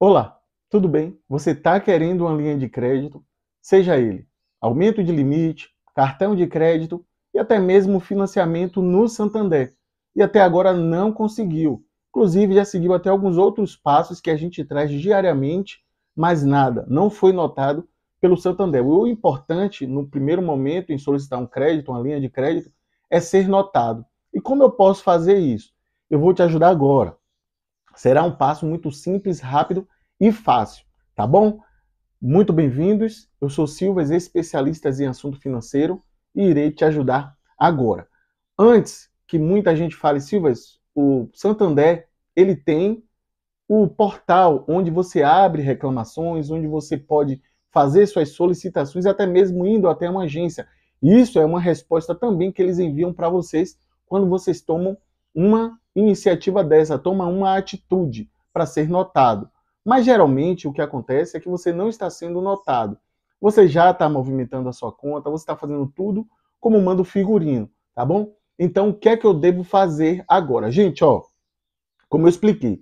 Olá, tudo bem? Você está querendo uma linha de crédito? Seja ele aumento de limite, cartão de crédito e até mesmo financiamento no Santander. E até agora não conseguiu. Inclusive, já seguiu até alguns outros passos que a gente traz diariamente, mas nada, não foi notado pelo Santander. O importante, no primeiro momento, em solicitar um crédito, uma linha de crédito, é ser notado. E como eu posso fazer isso? Eu vou te ajudar agora. Será um passo muito simples, rápido e fácil, tá bom? Muito bem-vindos. Eu sou Silvas, especialista em assunto financeiro e irei te ajudar agora. Antes que muita gente fale, Silvas, o Santander, ele tem o portal onde você abre reclamações, onde você pode fazer suas solicitações, até mesmo indo até uma agência. Isso é uma resposta também que eles enviam para vocês quando vocês tomam uma iniciativa dessa, toma uma atitude para ser notado. Mas geralmente o que acontece é que você não está sendo notado. Você já está movimentando a sua conta, você está fazendo tudo como manda o figurino, tá bom? Então o que é que eu devo fazer agora? Gente, ó, como eu expliquei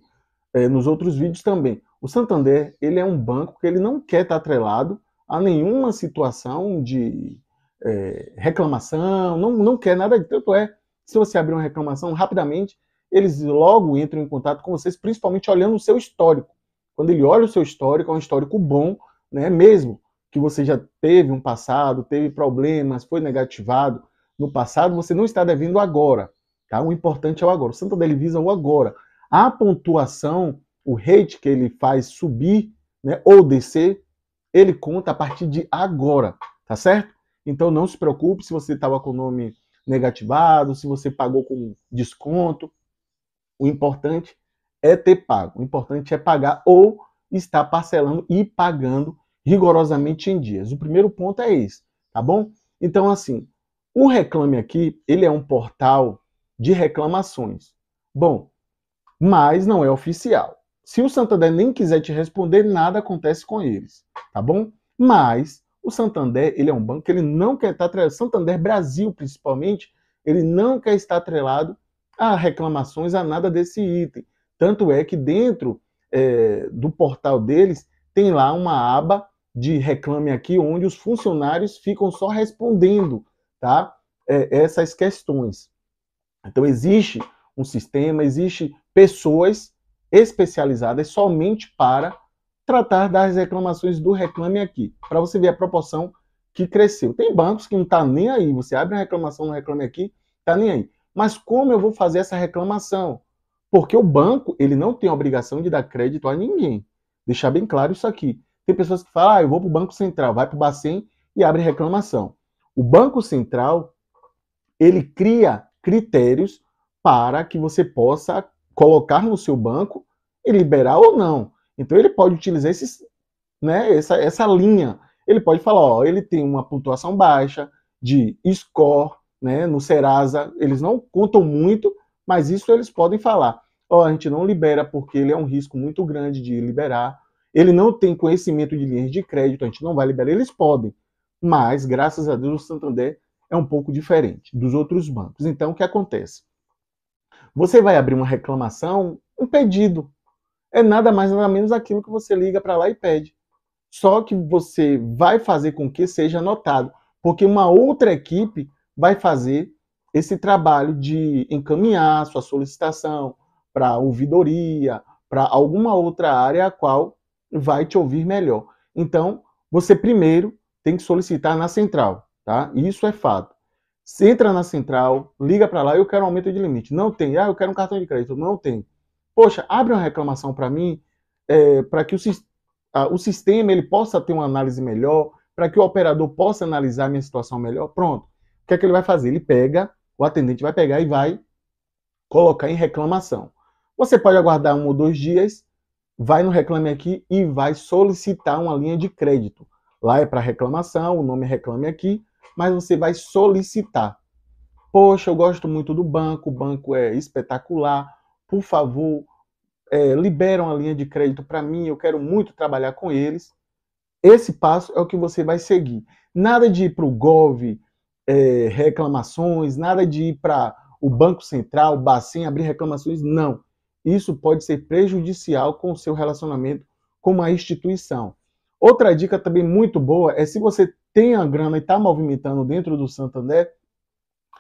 é, nos outros vídeos também, o Santander ele é um banco que ele não quer estar tá atrelado a nenhuma situação de é, reclamação, não, não quer nada de tanto é. Se você abrir uma reclamação, rapidamente eles logo entram em contato com vocês, principalmente olhando o seu histórico. Quando ele olha o seu histórico, é um histórico bom, né? Mesmo que você já teve um passado, teve problemas, foi negativado no passado, você não está devendo agora, tá? O importante é o agora. O Santo dele visa o agora. A pontuação, o rate que ele faz subir, né, ou descer, ele conta a partir de agora, tá certo? Então não se preocupe se você estava com o nome negativado, se você pagou com desconto, o importante é ter pago. O importante é pagar ou estar parcelando e pagando rigorosamente em dias. O primeiro ponto é esse, tá bom? Então, assim, o Reclame Aqui, ele é um portal de reclamações. Bom, mas não é oficial. Se o Santander nem quiser te responder, nada acontece com eles, tá bom? Mas o Santander, ele é um banco que ele não quer estar atrelado, Santander Brasil principalmente, ele não quer estar atrelado há reclamações a nada desse item. Tanto é que dentro é, do portal deles tem lá uma aba de reclame aqui, onde os funcionários ficam só respondendo tá, é, essas questões. Então existe um sistema, existe pessoas especializadas somente para tratar das reclamações do Reclame Aqui, para você ver a proporção que cresceu. Tem bancos que não tá nem aí, você abre a reclamação no Reclame Aqui, está nem aí. Mas como eu vou fazer essa reclamação? Porque o banco, ele não tem obrigação de dar crédito a ninguém. Deixar bem claro isso aqui. Tem pessoas que falam, ah, eu vou para o Banco Central, vai para o Bacen e abre reclamação. O Banco Central, ele cria critérios para que você possa colocar no seu banco e liberar ou não. Então ele pode utilizar esses, né, essa, essa linha. Ele pode falar, ó, ele tem uma pontuação baixa de score, né? No Serasa, eles não contam muito, mas isso eles podem falar. oh, a gente não libera porque ele é um risco muito grande de liberar. Ele não tem conhecimento de linhas de crédito, a gente não vai liberar. Eles podem, mas graças a Deus o Santander é um pouco diferente dos outros bancos. Então, o que acontece? Você vai abrir uma reclamação, um pedido. É nada mais nada menos aquilo que você liga para lá e pede. Só que você vai fazer com que seja anotado porque uma outra equipe vai fazer esse trabalho de encaminhar sua solicitação para ouvidoria, para alguma outra área a qual vai te ouvir melhor. Então, você primeiro tem que solicitar na central, tá? Isso é fato. Você entra na central, liga para lá, eu quero um aumento de limite. Não tem. Ah, eu quero um cartão de crédito. Não tem. Poxa, abre uma reclamação para mim, é, para que o, a, o sistema ele possa ter uma análise melhor, para que o operador possa analisar a minha situação melhor. Pronto. O que é que ele vai fazer? Ele pega, o atendente vai pegar e vai colocar em reclamação. Você pode aguardar um ou dois dias, vai no Reclame Aqui e vai solicitar uma linha de crédito. Lá é para reclamação, o nome é Reclame Aqui, mas você vai solicitar. Poxa, eu gosto muito do banco, o banco é espetacular, por favor, é, liberam a linha de crédito para mim, eu quero muito trabalhar com eles. Esse passo é o que você vai seguir. Nada de ir para o Gov, é, reclamações, nada de ir para o Banco Central, o Bacen, abrir reclamações, não. Isso pode ser prejudicial com o seu relacionamento com a instituição. Outra dica também muito boa é se você tem a grana e está movimentando dentro do Santander,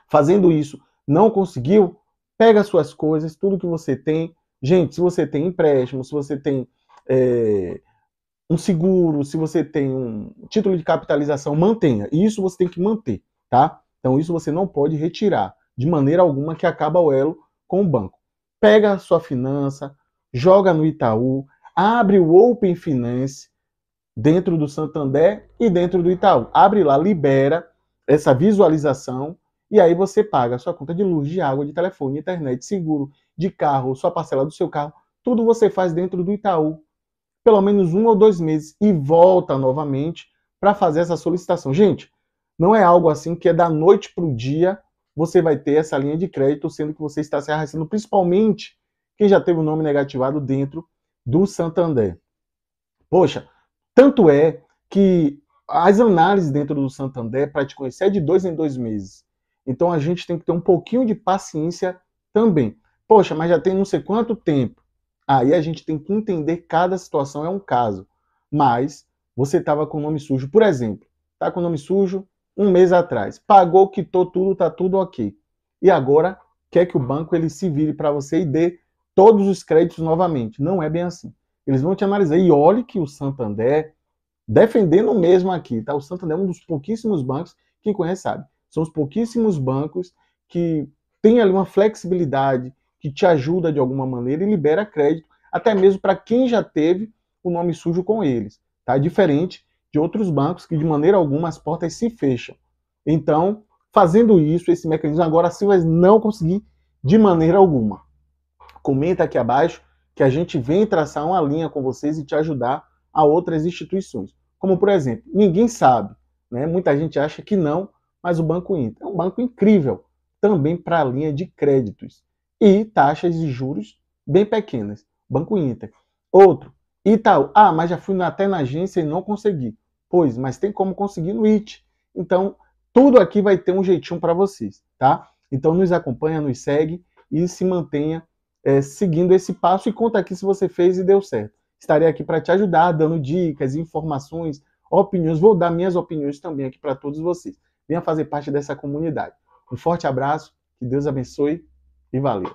fazendo isso, não conseguiu, pega suas coisas, tudo que você tem. Gente, se você tem empréstimo, se você tem é, um seguro, se você tem um título de capitalização, mantenha. E isso você tem que manter tá? Então isso você não pode retirar de maneira alguma que acaba o elo com o banco. Pega a sua finança, joga no Itaú, abre o Open Finance dentro do Santander e dentro do Itaú. Abre lá, libera essa visualização e aí você paga a sua conta de luz, de água, de telefone, internet, seguro, de carro, sua parcela do seu carro, tudo você faz dentro do Itaú. Pelo menos um ou dois meses e volta novamente para fazer essa solicitação. Gente, não é algo assim que é da noite para o dia você vai ter essa linha de crédito, sendo que você está se arrastando principalmente quem já teve o nome negativado dentro do Santander. Poxa, tanto é que as análises dentro do Santander para te conhecer é de dois em dois meses. Então a gente tem que ter um pouquinho de paciência também. Poxa, mas já tem não sei quanto tempo. Aí a gente tem que entender cada situação é um caso. Mas você estava com o nome sujo, por exemplo, tá com o nome sujo, um mês atrás. Pagou, quitou tudo, tá tudo ok. E agora quer que o banco ele se vire para você e dê todos os créditos novamente. Não é bem assim. Eles vão te analisar. E olhe que o Santander, defendendo mesmo aqui, tá? O Santander é um dos pouquíssimos bancos, quem conhece sabe. São os pouquíssimos bancos que tem ali uma flexibilidade, que te ajuda de alguma maneira e libera crédito, até mesmo para quem já teve o nome sujo com eles. Tá? Diferente de outros bancos que, de maneira alguma, as portas se fecham. Então, fazendo isso, esse mecanismo agora sim vai não conseguir de maneira alguma. Comenta aqui abaixo que a gente vem traçar uma linha com vocês e te ajudar a outras instituições. Como, por exemplo, ninguém sabe, né? muita gente acha que não, mas o Banco Inter é um banco incrível, também para a linha de créditos e taxas de juros bem pequenas. Banco Inter. Outro, e tal. Ah, mas já fui até na agência e não consegui. Pois, mas tem como conseguir no IT. Então, tudo aqui vai ter um jeitinho para vocês, tá? Então, nos acompanha, nos segue e se mantenha é, seguindo esse passo e conta aqui se você fez e deu certo. Estarei aqui para te ajudar, dando dicas, informações, opiniões. Vou dar minhas opiniões também aqui para todos vocês. Venha fazer parte dessa comunidade. Um forte abraço, que Deus abençoe e valeu!